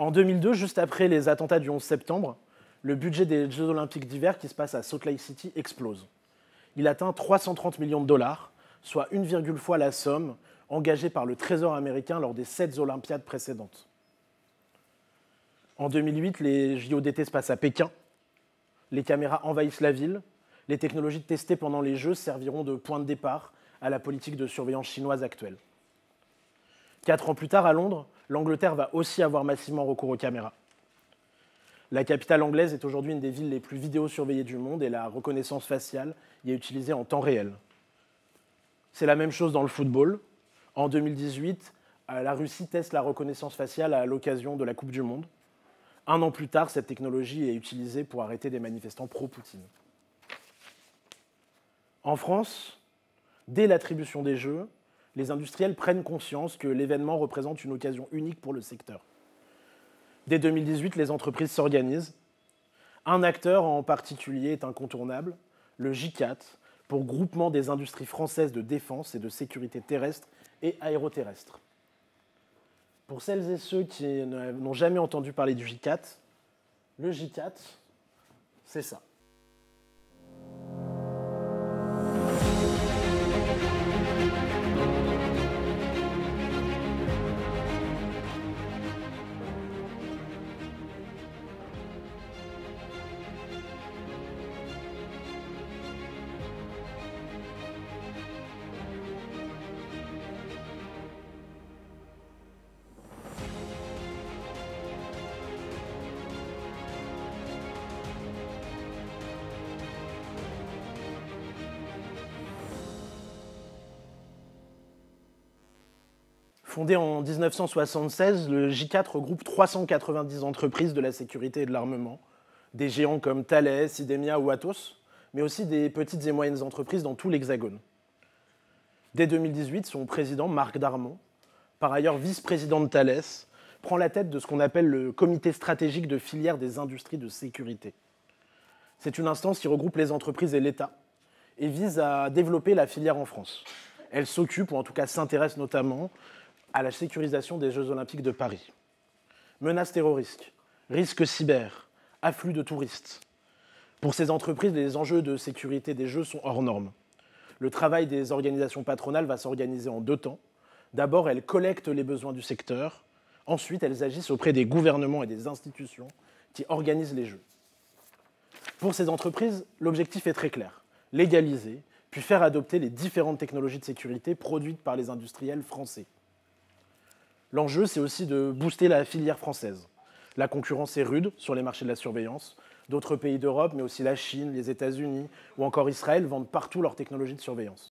En 2002, juste après les attentats du 11 septembre, le budget des Jeux olympiques d'hiver qui se passe à Salt Lake City explose. Il atteint 330 millions de dollars, soit virgule fois la somme engagée par le Trésor américain lors des sept Olympiades précédentes. En 2008, les JO d'été se passent à Pékin. Les caméras envahissent la ville. Les technologies testées pendant les Jeux serviront de point de départ à la politique de surveillance chinoise actuelle. Quatre ans plus tard, à Londres, l'Angleterre va aussi avoir massivement recours aux caméras. La capitale anglaise est aujourd'hui une des villes les plus vidéosurveillées du monde et la reconnaissance faciale y est utilisée en temps réel. C'est la même chose dans le football. En 2018, euh, la Russie teste la reconnaissance faciale à l'occasion de la Coupe du Monde. Un an plus tard, cette technologie est utilisée pour arrêter des manifestants pro-Poutine. En France, dès l'attribution des Jeux, les industriels prennent conscience que l'événement représente une occasion unique pour le secteur. Dès 2018, les entreprises s'organisent. Un acteur en particulier est incontournable, le GICAT, pour Groupement des industries françaises de défense et de sécurité terrestre et aéroterrestre. Pour celles et ceux qui n'ont jamais entendu parler du GICAT, le GICAT, c'est ça. Fondé en 1976, le J4 regroupe 390 entreprises de la sécurité et de l'armement, des géants comme Thales, Idemia ou Atos, mais aussi des petites et moyennes entreprises dans tout l'Hexagone. Dès 2018, son président, Marc Darmon, par ailleurs vice-président de Thales, prend la tête de ce qu'on appelle le comité stratégique de filière des industries de sécurité. C'est une instance qui regroupe les entreprises et l'État et vise à développer la filière en France. Elle s'occupe, ou en tout cas s'intéresse notamment, à la sécurisation des Jeux olympiques de Paris. Menaces terroristes, risques cyber, afflux de touristes. Pour ces entreprises, les enjeux de sécurité des Jeux sont hors normes. Le travail des organisations patronales va s'organiser en deux temps. D'abord, elles collectent les besoins du secteur. Ensuite, elles agissent auprès des gouvernements et des institutions qui organisent les Jeux. Pour ces entreprises, l'objectif est très clair. Légaliser, puis faire adopter les différentes technologies de sécurité produites par les industriels français. L'enjeu, c'est aussi de booster la filière française. La concurrence est rude sur les marchés de la surveillance. D'autres pays d'Europe, mais aussi la Chine, les États-Unis ou encore Israël vendent partout leurs technologies de surveillance.